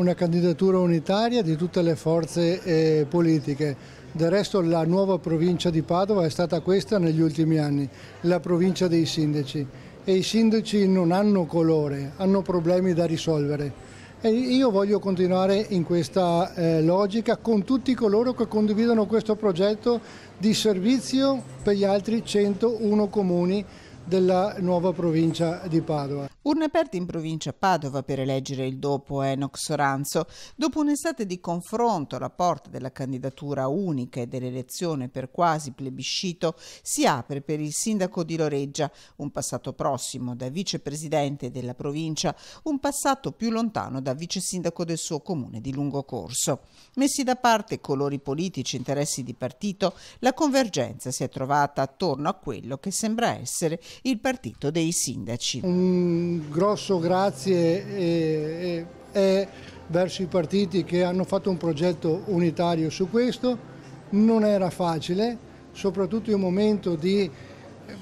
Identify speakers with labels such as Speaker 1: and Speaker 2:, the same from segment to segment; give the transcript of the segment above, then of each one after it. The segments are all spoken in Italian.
Speaker 1: una candidatura unitaria di tutte le forze eh, politiche. Del resto la nuova provincia di Padova è stata questa negli ultimi anni, la provincia dei sindaci e i sindaci non hanno colore, hanno problemi da risolvere. E io voglio continuare in questa eh, logica con tutti coloro che condividono questo progetto di servizio per gli altri 101 comuni della nuova provincia di Padova.
Speaker 2: Urne aperte in provincia Padova per eleggere il dopo Enox Soranzo. Dopo un'estate di confronto alla porta della candidatura unica e dell'elezione per quasi plebiscito, si apre per il sindaco di Loreggia, un passato prossimo da vicepresidente della provincia, un passato più lontano da vice sindaco del suo comune di lungo corso. Messi da parte colori politici, e interessi di partito, la convergenza si è trovata attorno a quello che sembra essere il partito dei sindaci.
Speaker 1: Un grosso grazie è verso i partiti che hanno fatto un progetto unitario su questo. Non era facile, soprattutto in un momento di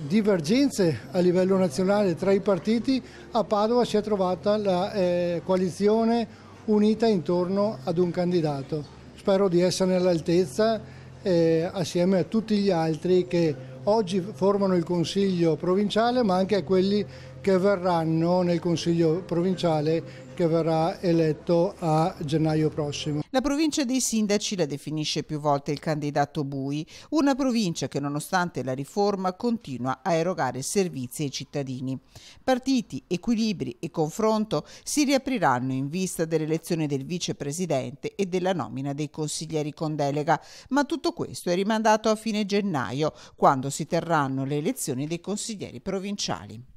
Speaker 1: divergenze a livello nazionale tra i partiti, a Padova si è trovata la eh, coalizione unita intorno ad un candidato. Spero di essere all'altezza eh, assieme a tutti gli altri che oggi formano il Consiglio provinciale ma anche a quelli che verranno nel Consiglio provinciale che verrà eletto a gennaio prossimo.
Speaker 2: La provincia dei sindaci la definisce più volte il candidato Bui, una provincia che nonostante la riforma continua a erogare servizi ai cittadini. Partiti, equilibri e confronto si riapriranno in vista dell'elezione del vicepresidente e della nomina dei consiglieri con delega, ma tutto questo è rimandato a fine gennaio, quando si terranno le elezioni dei consiglieri provinciali.